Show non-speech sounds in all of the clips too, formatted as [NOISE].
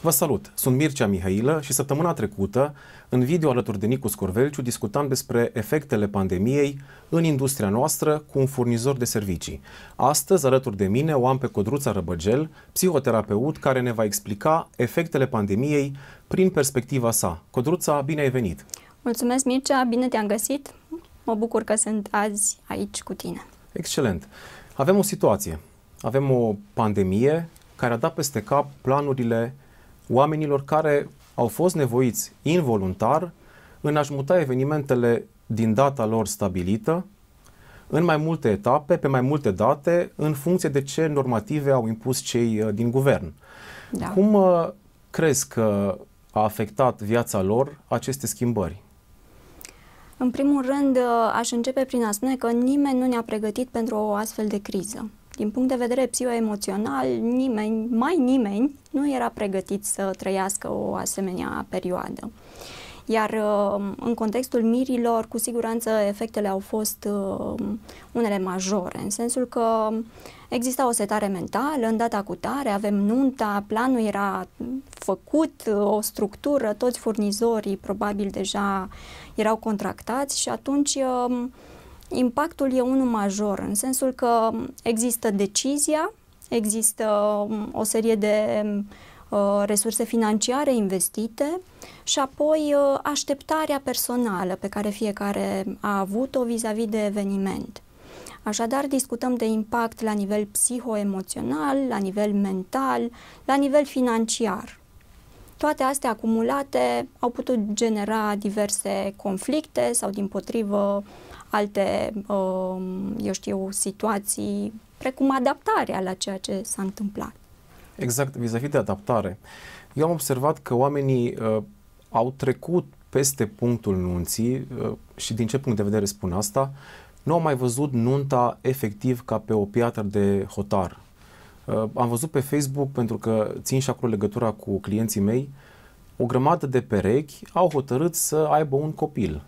Vă salut! Sunt Mircea Mihailă și săptămâna trecută, în video alături de Nicu Scorvelciu, discutam despre efectele pandemiei în industria noastră cu un furnizor de servicii. Astăzi, alături de mine, o am pe Codruța Răbăgel, psihoterapeut care ne va explica efectele pandemiei prin perspectiva sa. Codruța, bine ai venit! Mulțumesc, Mircea! Bine te-am găsit! Mă bucur că sunt azi aici cu tine. Excelent! Avem o situație avem o pandemie care a dat peste cap planurile oamenilor care au fost nevoiți involuntar în a-și muta evenimentele din data lor stabilită, în mai multe etape, pe mai multe date, în funcție de ce normative au impus cei uh, din guvern. Da. Cum uh, crezi că a afectat viața lor aceste schimbări? În primul rând, uh, aș începe prin a spune că nimeni nu ne-a pregătit pentru o astfel de criză. Din punct de vedere psihoemoțional, nimeni, mai nimeni nu era pregătit să trăiască o asemenea perioadă. Iar uh, în contextul mirilor, cu siguranță, efectele au fost uh, unele majore, în sensul că exista o setare mentală, în data cu tare, avem nunta, planul era făcut, o structură, toți furnizorii probabil deja erau contractați și atunci uh, Impactul e unul major, în sensul că există decizia, există um, o serie de uh, resurse financiare investite și apoi uh, așteptarea personală pe care fiecare a avut-o vis-a-vis de eveniment. Așadar, discutăm de impact la nivel psihoemoțional, la nivel mental, la nivel financiar. Toate astea acumulate au putut genera diverse conflicte sau, din potrivă, uh, alte, um, eu știu, situații, precum adaptarea la ceea ce s-a întâmplat. Exact, vis-a-vis de adaptare. Eu am observat că oamenii uh, au trecut peste punctul nunții uh, și din ce punct de vedere spun asta, nu am mai văzut nunta efectiv ca pe o piatră de hotar. Uh, am văzut pe Facebook, pentru că țin și acolo legătura cu clienții mei, o grămadă de perechi au hotărât să aibă un copil.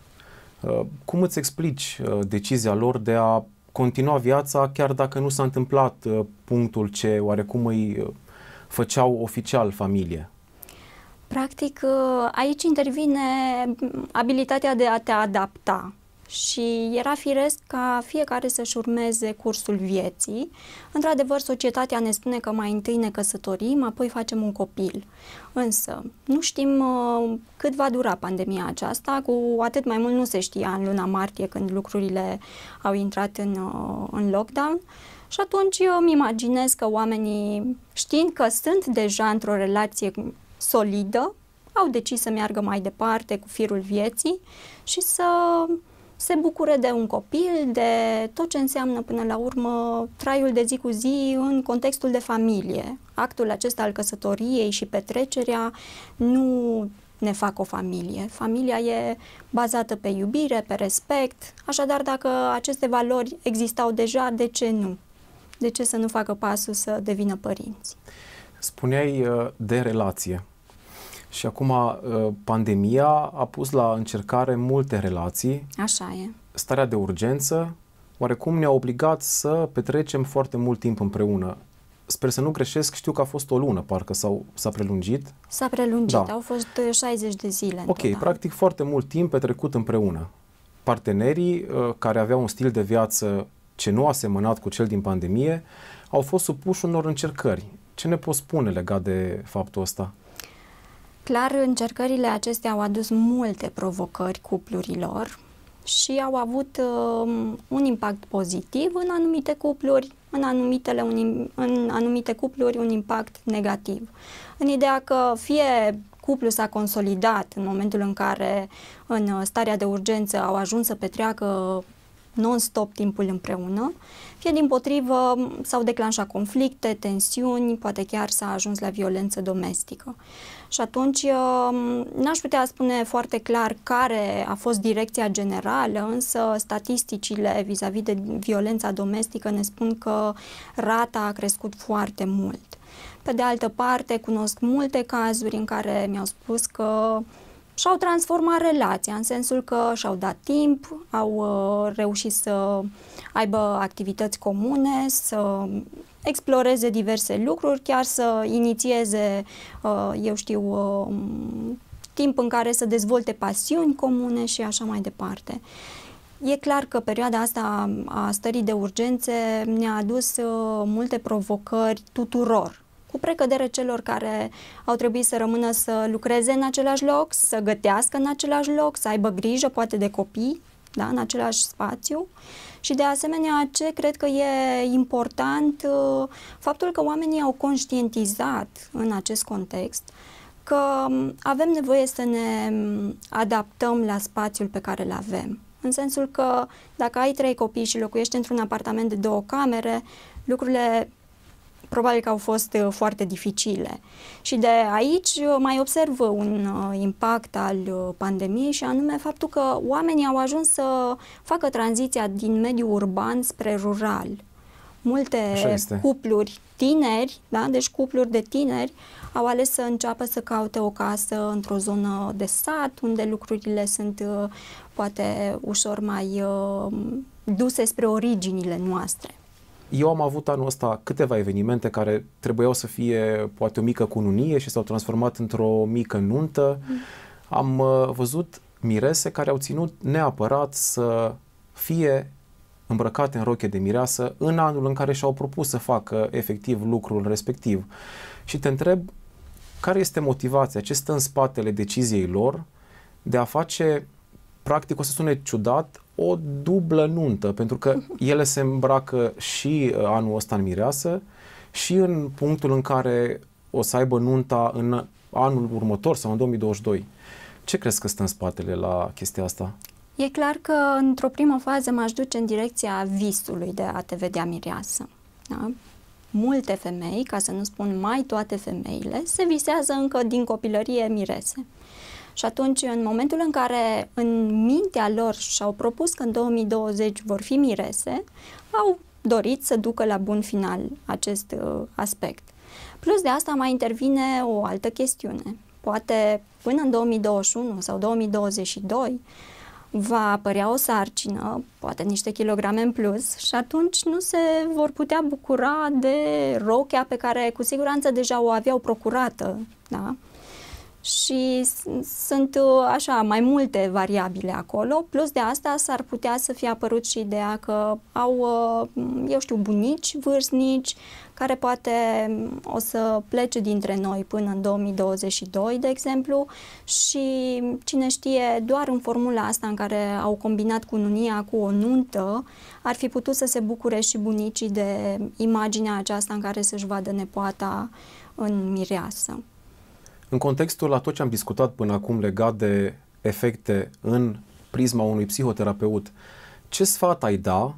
Uh, cum îți explici uh, decizia lor de a continua viața chiar dacă nu s-a întâmplat uh, punctul ce oarecum îi făceau oficial familie? Practic, aici intervine abilitatea de a te adapta și era firesc ca fiecare să-și urmeze cursul vieții. Într-adevăr, societatea ne spune că mai întâi ne căsătorim, apoi facem un copil. Însă, nu știm uh, cât va dura pandemia aceasta, cu atât mai mult nu se știa în luna martie când lucrurile au intrat în, uh, în lockdown. Și atunci eu îmi imaginez că oamenii, știind că sunt deja într-o relație solidă, au decis să meargă mai departe cu firul vieții și să se bucure de un copil, de tot ce înseamnă până la urmă traiul de zi cu zi în contextul de familie. Actul acesta al căsătoriei și petrecerea nu ne fac o familie. Familia e bazată pe iubire, pe respect, așadar dacă aceste valori existau deja, de ce nu? De ce să nu facă pasul să devină părinți? Spuneai uh, de relație și acum uh, pandemia a pus la încercare multe relații. Așa e. Starea de urgență oarecum ne-a obligat să petrecem foarte mult timp împreună. Sper să nu greșesc, știu că a fost o lună, parcă, s-a prelungit. S-a prelungit, da. au fost 60 uh, de zile. Ok, total. practic foarte mult timp petrecut împreună. Partenerii uh, care aveau un stil de viață ce nu a semănat cu cel din pandemie, au fost supuși unor încercări. Ce ne poți spune legat de faptul ăsta? Clar, încercările acestea au adus multe provocări cuplurilor și au avut uh, un impact pozitiv în anumite cupluri, în, anumitele un, în anumite cupluri un impact negativ. În ideea că fie cuplu s-a consolidat în momentul în care în uh, starea de urgență au ajuns să petreacă non-stop timpul împreună, fie din potrivă s-au declanșat conflicte, tensiuni, poate chiar s-a ajuns la violență domestică. Și atunci um, n-aș putea spune foarte clar care a fost direcția generală, însă statisticile vis-a-vis -vis de violența domestică ne spun că rata a crescut foarte mult. Pe de altă parte, cunosc multe cazuri în care mi-au spus că și-au transformat relația, în sensul că și-au dat timp, au uh, reușit să aibă activități comune, să exploreze diverse lucruri, chiar să inițieze, uh, eu știu, uh, timp în care să dezvolte pasiuni comune și așa mai departe. E clar că perioada asta a stării de urgențe ne-a adus multe provocări tuturor cu precădere celor care au trebuit să rămână să lucreze în același loc, să gătească în același loc, să aibă grijă poate de copii da, în același spațiu. Și de asemenea, ce cred că e important, uh, faptul că oamenii au conștientizat în acest context că um, avem nevoie să ne um, adaptăm la spațiul pe care îl avem. În sensul că dacă ai trei copii și locuiești într-un apartament de două camere, lucrurile probabil că au fost uh, foarte dificile. Și de aici uh, mai observ uh, un impact al pandemiei și anume faptul că oamenii au ajuns să facă tranziția din mediul urban spre rural. Multe cupluri tineri, da? deci cupluri de tineri, au ales să înceapă să caute o casă într-o zonă de sat, unde lucrurile sunt poate ușor mai duse spre originile noastre. Eu am avut anul ăsta câteva evenimente care trebuiau să fie poate o mică cununie și s-au transformat într-o mică nuntă. Mm. Am uh, văzut mirese care au ținut neapărat să fie îmbrăcate în roche de mireasă în anul în care și-au propus să facă efectiv lucrul respectiv. Și te întreb care este motivația, ce stă în spatele deciziei lor de a face, practic o să sune ciudat, o dublă nuntă, pentru că [LAUGHS] ele se îmbracă și uh, anul ăsta în mireasă și în punctul în care o să aibă nunta în anul următor sau în 2022. Ce crezi că stă în spatele la chestia asta? E clar că într-o primă fază m-aș duce în direcția visului de a te vedea mireasă. Da? Multe femei, ca să nu spun mai toate femeile, se visează încă din copilărie mirese. Și atunci, în momentul în care în mintea lor și-au propus că în 2020 vor fi mirese, au dorit să ducă la bun final acest uh, aspect. Plus de asta mai intervine o altă chestiune. Poate până în 2021 sau 2022 va apărea o sarcină, poate niște kilograme în plus, și atunci nu se vor putea bucura de rochea pe care cu siguranță deja o aveau procurată, da? și sunt uh, așa mai multe variabile acolo. Plus de asta s-ar putea să fie apărut și ideea că au, uh, eu știu, bunici vârstnici care poate o să plece dintre noi până în 2022, de exemplu, și cine știe, doar în formula asta în care au combinat cununia cu o nuntă, ar fi putut să se bucure și bunicii de imaginea aceasta în care să-și vadă nepoata în mireasă. În contextul la tot ce am discutat până acum legat de efecte în prisma unui psihoterapeut, ce sfat ai da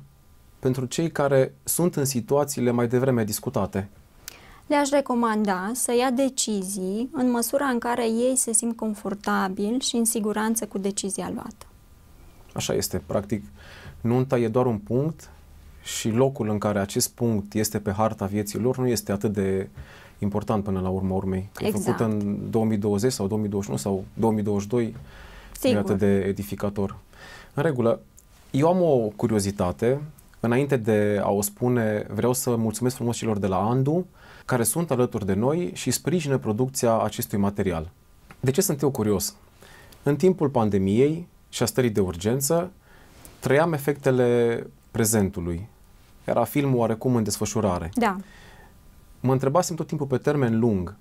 pentru cei care sunt în situațiile mai devreme discutate? Le-aș recomanda să ia decizii în măsura în care ei se simt confortabil și în siguranță cu decizia luată. Așa este, practic, nunta e doar un punct și locul în care acest punct este pe harta vieții lor nu este atât de important până la urma urmei. Că exact. făcut în 2020 sau 2021 sau 2022, Sigur. e atât de edificator. În regulă, eu am o curiozitate. Înainte de a o spune, vreau să mulțumesc frumos celor de la Andu, care sunt alături de noi și sprijină producția acestui material. De ce sunt eu curios? În timpul pandemiei și a stării de urgență, trăiam efectele prezentului. Era filmul oarecum în desfășurare. Da mă întrebasem tot timpul pe termen lung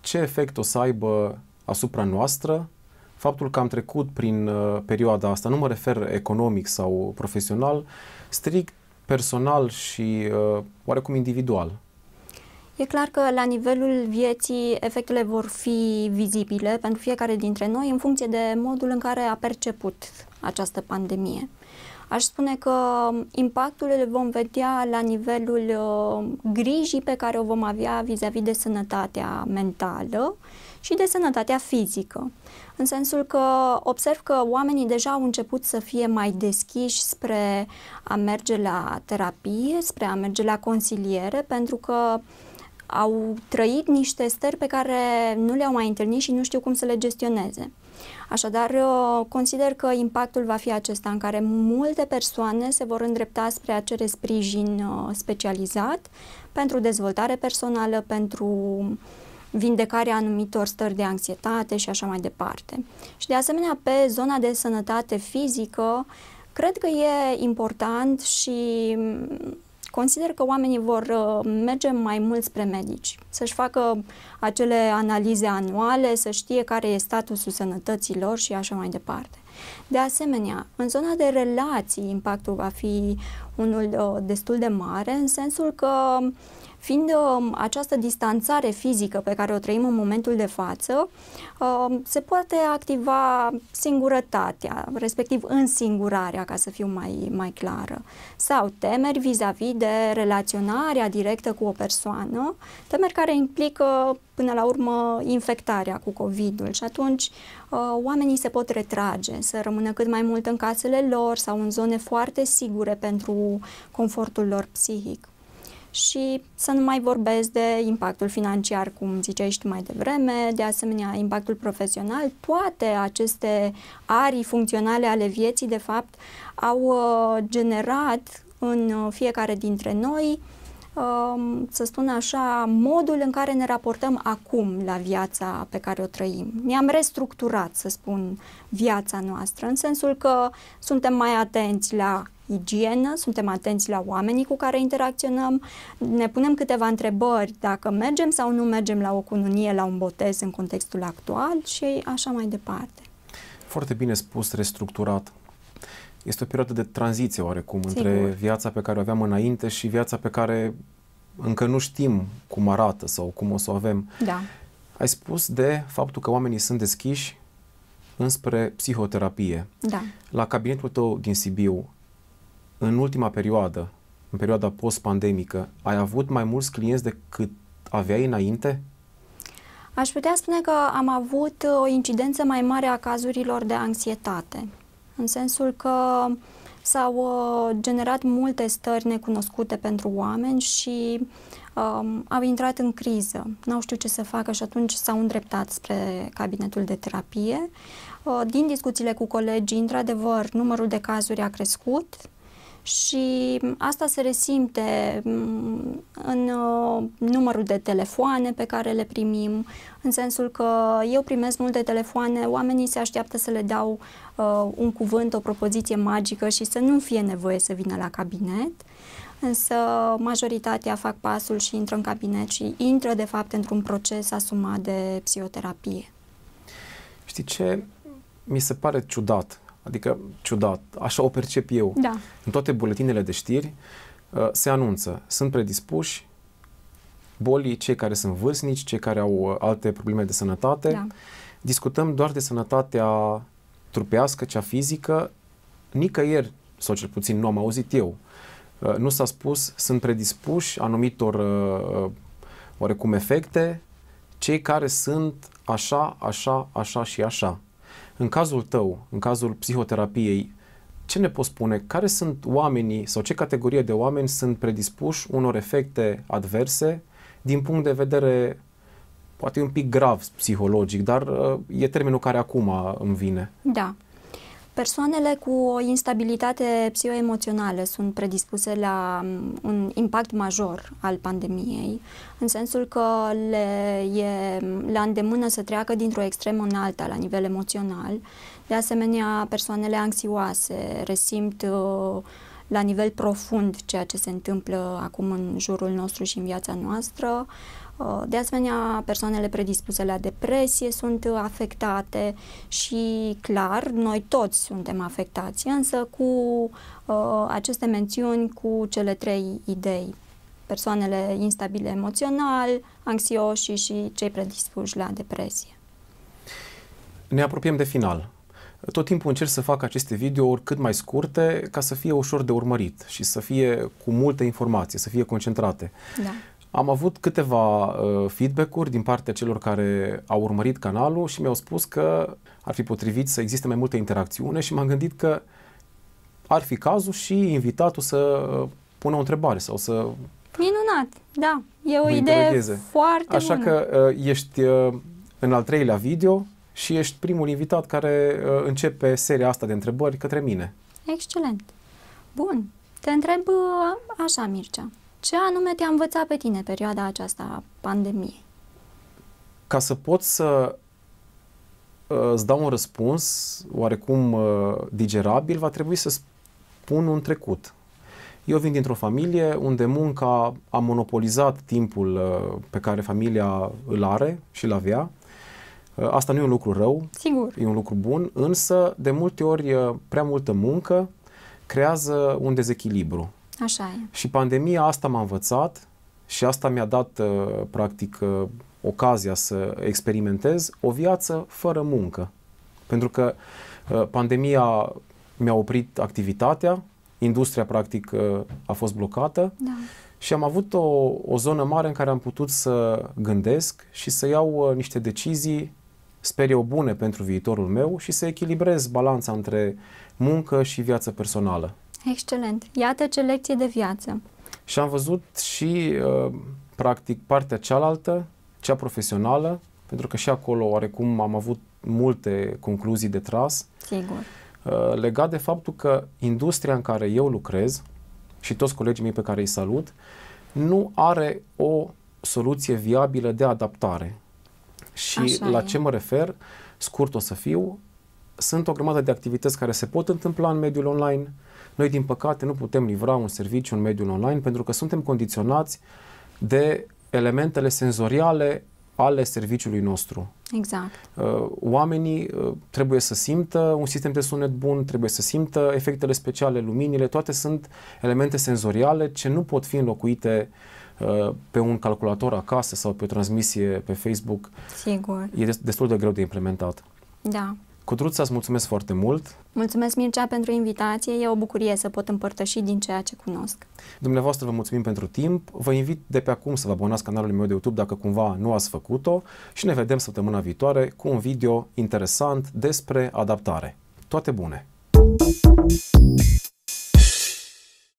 ce efect o să aibă asupra noastră faptul că am trecut prin uh, perioada asta, nu mă refer economic sau profesional, strict personal și uh, oarecum individual. E clar că la nivelul vieții efectele vor fi vizibile pentru fiecare dintre noi în funcție de modul în care a perceput această pandemie. Aș spune că um, impactul îl vom vedea la nivelul um, grijii pe care o vom avea vis-a-vis -vis de sănătatea mentală și de sănătatea fizică. În sensul că observ că oamenii deja au început să fie mai deschiși spre a merge la terapie, spre a merge la consiliere, pentru că au trăit niște stări pe care nu le-au mai întâlnit și nu știu cum să le gestioneze. Așadar, consider că impactul va fi acesta în care multe persoane se vor îndrepta spre a cere sprijin uh, specializat pentru dezvoltare personală, pentru vindecarea anumitor stări de anxietate și așa mai departe. Și de asemenea, pe zona de sănătate fizică, cred că e important și Consider că oamenii vor uh, merge mai mult spre medici, să-și facă acele analize anuale, să știe care e statusul sănătății lor și așa mai departe. De asemenea, în zona de relații, impactul va fi unul uh, destul de mare, în sensul că uh, Fiind uh, această distanțare fizică pe care o trăim în momentul de față, uh, se poate activa singurătatea, respectiv însingurarea, ca să fiu mai, mai clară, sau temeri vis-a-vis -vis de relaționarea directă cu o persoană, temeri care implică până la urmă infectarea cu COVID-ul și atunci uh, oamenii se pot retrage, să rămână cât mai mult în casele lor sau în zone foarte sigure pentru confortul lor psihic și să nu mai vorbesc de impactul financiar, cum ziceai și tu mai devreme, de asemenea impactul profesional. Toate aceste arii funcționale ale vieții, de fapt, au uh, generat în uh, fiecare dintre noi um, să spun așa, modul în care ne raportăm acum la viața pe care o trăim. Ne-am restructurat, să spun, viața noastră, în sensul că suntem mai atenți la igienă, suntem atenți la oamenii cu care interacționăm, ne punem câteva întrebări dacă mergem sau nu mergem la o cununie, la un botez în contextul actual și așa mai departe. Foarte bine spus, restructurat. Este o perioadă de tranziție oarecum Sigur. între viața pe care o aveam înainte și viața pe care încă nu știm cum arată sau cum o să o avem. Da. Ai spus de faptul că oamenii sunt deschiși înspre psihoterapie. Da. La cabinetul tău din Sibiu, în ultima perioadă, în perioada post-pandemică, ai avut mai mulți clienți decât aveai înainte? Aș putea spune că am avut uh, o incidență mai mare a cazurilor de anxietate, în sensul că s-au uh, generat multe stări necunoscute pentru oameni și um, au intrat în criză, n-au știut ce să facă și atunci s-au îndreptat spre cabinetul de terapie. Uh, din discuțiile cu colegii, într-adevăr, numărul de cazuri a crescut, și asta se resimte mm, în uh, numărul de telefoane pe care le primim, în sensul că eu primesc multe telefoane, oamenii se așteaptă să le dau uh, un cuvânt, o propoziție magică și să nu fie nevoie să vină la cabinet, însă majoritatea fac pasul și intră în cabinet și intră de fapt într-un proces asumat de psihoterapie. Știi ce? Mi se pare ciudat Adică, ciudat, așa o percep eu. Da. În toate buletinele de știri uh, se anunță, sunt predispuși bolii cei care sunt vârstnici, cei care au uh, alte probleme de sănătate. Da. Discutăm doar de sănătatea trupească, cea fizică. Nicăieri, sau cel puțin nu am auzit eu, uh, nu s-a spus, sunt predispuși anumitor oarecum efecte cei care sunt așa, așa, așa și așa. În cazul tău, în cazul psihoterapiei, ce ne poți spune? Care sunt oamenii sau ce categorie de oameni sunt predispuși unor efecte adverse din punct de vedere poate un pic grav psihologic, dar uh, e termenul care acum îmi vine. Da. Persoanele cu o instabilitate psihoemoțională sunt predispuse la mm, un impact major al pandemiei, în sensul că le, e, la îndemână să treacă dintr-o extremă în alta la nivel emoțional. De asemenea, persoanele anxioase resimt uh, la nivel profund ceea ce se întâmplă acum în jurul nostru și în viața noastră. Uh, de asemenea, persoanele predispuse la depresie sunt afectate și, clar, noi toți suntem afectați, însă cu uh, aceste mențiuni, cu cele trei idei. Persoanele instabile emoțional, anxioși și cei predispuși la depresie. Ne apropiem de final. Tot timpul încerc să fac aceste videouri cât mai scurte ca să fie ușor de urmărit și să fie cu multă informație, să fie concentrate. Da. Am avut câteva uh, feedback-uri din partea celor care au urmărit canalul și mi-au spus că ar fi potrivit să existe mai multă interacțiune și m-am gândit că ar fi cazul și invitatul să uh, pună o întrebare sau să... Minunat, da. E o idee foarte Așa bună. că uh, ești uh, în al treilea video, și ești primul invitat care uh, începe seria asta de întrebări către mine. Excelent. Bun. Te întreb uh, așa, Mircea. Ce anume te-a învățat pe tine perioada aceasta pandemiei? Ca să pot să uh, îți dau un răspuns oarecum digerabil, va trebui să spun un trecut. Eu vin dintr-o familie unde munca a monopolizat timpul pe care familia îl are și îl avea Uh, asta nu e un lucru rău, Sigur. e un lucru bun, însă de multe ori uh, prea multă muncă creează un dezechilibru. Așa e. Și pandemia asta m-a învățat și asta mi-a dat uh, practic ocazia să experimentez o viață fără muncă. Pentru că pandemia mi-a oprit activitatea, industria practic a fost blocată da. și am avut o, o zonă mare în care am putut să gândesc și să iau niște decizii sper eu, bune pentru viitorul meu și să echilibrez balanța între muncă și viață personală. Excelent! Iată ce lecție de viață! Și am văzut și, uh, practic, partea cealaltă, cea profesională, pentru că și acolo, oarecum, am avut multe concluzii de tras. Sigur. Uh, legat de faptul că industria în care eu lucrez și toți colegii mei pe care îi salut, nu are o soluție viabilă de adaptare. Și Așa la e. ce mă refer, scurt o să fiu, sunt o grămadă de activități care se pot întâmpla în mediul online. Noi, din păcate, nu putem livra un serviciu în mediul online pentru că suntem condiționați de elementele senzoriale ale serviciului nostru. Exact. Uh, oamenii uh, trebuie să simtă un sistem de sunet bun, trebuie să simtă efectele speciale, luminile, toate sunt elemente senzoriale ce nu pot fi înlocuite uh, Uh, pe un calculator acasă sau pe o transmisie pe Facebook. Sigur. E destul de greu de implementat. Da. Codruța, îți mulțumesc foarte mult. Mulțumesc, Mircea, pentru invitație. E o bucurie să pot împărtăși din ceea ce cunosc. Dumneavoastră vă mulțumim pentru timp. Vă invit de pe acum să vă abonați canalul meu de YouTube dacă cumva nu ați făcut-o și ne vedem săptămâna viitoare cu un video interesant despre adaptare. Toate bune!